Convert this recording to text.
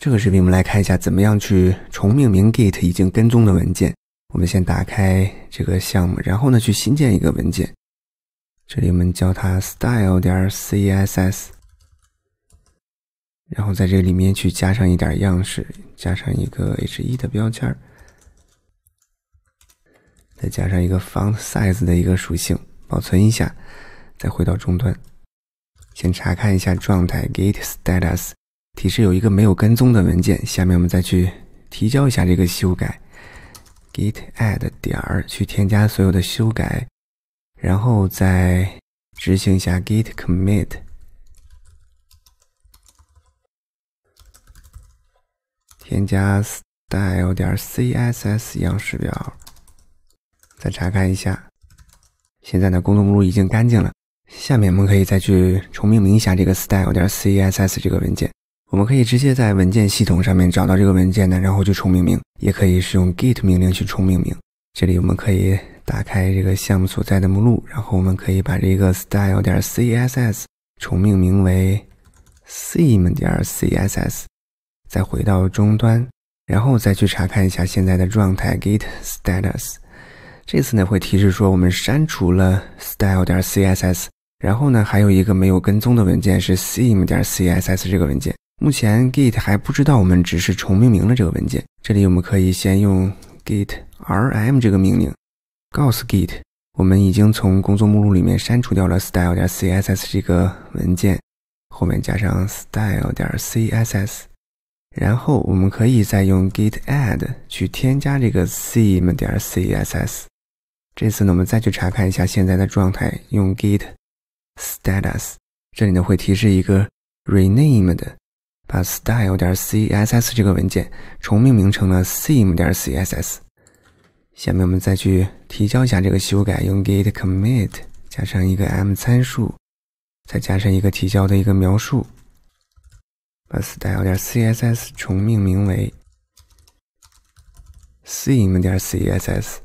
这个视频我们来看一下，怎么样去重命名 Git 已经跟踪的文件。我们先打开这个项目，然后呢，去新建一个文件，这里我们叫它 style 点 CSS。然后在这里面去加上一点样式，加上一个 H1 的标签再加上一个 font size 的一个属性，保存一下。再回到终端，先查看一下状态，Git status。提示有一个没有跟踪的文件，下面我们再去提交一下这个修改，git add 点儿去添加所有的修改，然后再执行一下 git commit，添加 style 点 css 样式表，再查看一下，现在呢工作目录已经干净了，下面我们可以再去重命名一下这个 style 点 css 这个文件。我们可以直接在文件系统上面找到这个文件呢，然后去重命名，也可以是用 git 命令去重命名。这里我们可以打开这个项目所在的目录，然后我们可以把这个 style 点 css 重命名为 sim 点 css，再回到终端，然后再去查看一下现在的状态：git status。这次呢会提示说我们删除了 style 点 css，然后呢还有一个没有跟踪的文件是 sim 点 css 这个文件。目前 Git 还不知道我们只是重命名了这个文件，这里我们可以先用 Git rm 这个命令告诉 Git 我们已经从工作目录里面删除掉了 style 点 CSS 这个文件，后面加上 style 点 CSS，然后我们可以再用 Git add 去添加这个 s h m e 点 CSS。这次呢，我们再去查看一下现在的状态，用 Git status，这里呢会提示一个 rename 的。把 style 点 css 这个文件重命名成了 theme 点 css。下面我们再去提交一下这个修改，用 git commit 加上一个 m 参数，再加上一个提交的一个描述。把 style 点 css 重命名为 theme 点 css。